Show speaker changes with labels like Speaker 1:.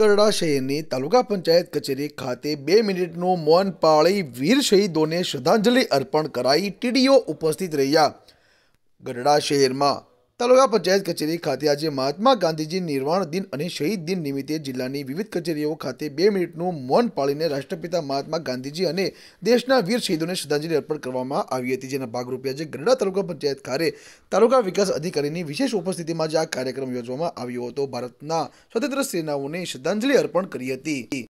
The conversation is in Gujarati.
Speaker 1: ગરડા શહેરની તાલુકા પંચાયત કચેરી ખાતે બે મિનિટનું મૌન પાળી વીર શહીદોને શ્રદ્ધાંજલિ અર્પણ કરાઈ ટીડીઓ ઉપસ્થિત રહ્યા ગરડા શહેરમાં તાલુકા પંચાયત કચેરી ખાતે આજે મહાત્મા ગાંધીજી નિર્વાણ દિન અને શહીદ દિન નિમિત્તે જિલ્લાની વિવિધ કચેરીઓ ખાતે બે મિનિટનું મૌન પાળીને રાષ્ટ્રપિતા મહાત્મા ગાંધીજી અને દેશના વીર શહીદોને શ્રદ્ધાંજલિ અર્પણ કરવામાં આવી હતી જેના ભાગરૂપે આજે ગરડા તાલુકા પંચાયત ખાતે તાલુકા વિકાસ અધિકારીની વિશેષ ઉપસ્થિતિમાં જ આ કાર્યક્રમ યોજવામાં આવ્યો હતો ભારતના સ્વતંત્ર સેનાઓને શ્રદ્ધાંજલિ અર્પણ કરી હતી